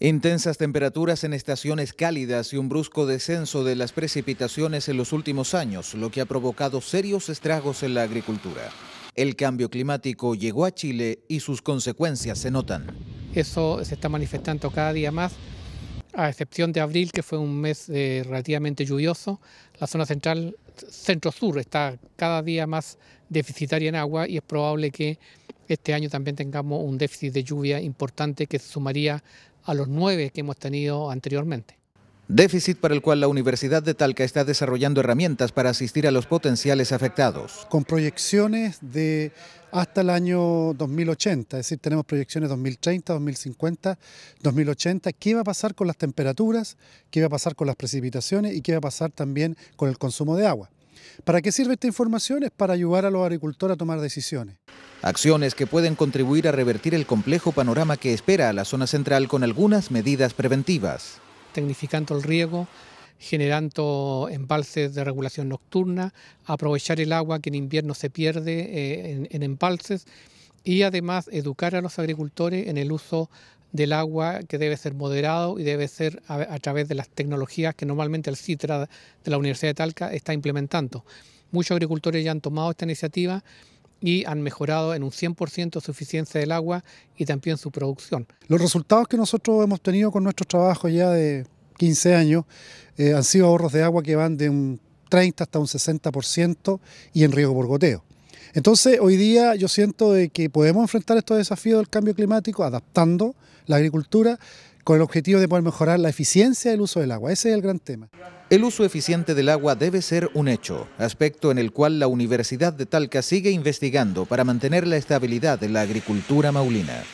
Intensas temperaturas en estaciones cálidas y un brusco descenso de las precipitaciones en los últimos años, lo que ha provocado serios estragos en la agricultura. El cambio climático llegó a Chile y sus consecuencias se notan. Eso se está manifestando cada día más a excepción de abril, que fue un mes eh, relativamente lluvioso, la zona central, centro-sur, está cada día más deficitaria en agua y es probable que este año también tengamos un déficit de lluvia importante que se sumaría a los nueve que hemos tenido anteriormente déficit para el cual la Universidad de Talca está desarrollando herramientas para asistir a los potenciales afectados. Con proyecciones de hasta el año 2080, es decir, tenemos proyecciones 2030, 2050, 2080, qué va a pasar con las temperaturas, qué va a pasar con las precipitaciones y qué va a pasar también con el consumo de agua. ¿Para qué sirve esta información? Es para ayudar a los agricultores a tomar decisiones. Acciones que pueden contribuir a revertir el complejo panorama que espera a la zona central con algunas medidas preventivas. ...significando el riego, generando embalses de regulación nocturna, aprovechar el agua que en invierno se pierde eh, en, embalses y además educar a los agricultores en el uso del agua que debe ser moderado y debe ser a, través de las tecnologías que normalmente el CITRA de la Universidad de Talca está implementando. Muchos agricultores ya han tomado esta iniciativa y han mejorado en un 100% su eficiencia del agua y también su producción. Los resultados que nosotros hemos tenido con nuestro trabajo ya de 15 años eh, han sido ahorros de agua que van de un 30 hasta un 60% y en riego por goteo. Entonces, hoy día yo siento de que podemos enfrentar estos desafíos del cambio climático adaptando la agricultura con el objetivo de poder mejorar la eficiencia del uso del agua. Ese es el gran tema. El uso eficiente del agua debe ser un hecho, aspecto en el cual la Universidad de Talca sigue investigando para mantener la estabilidad de la agricultura maulina.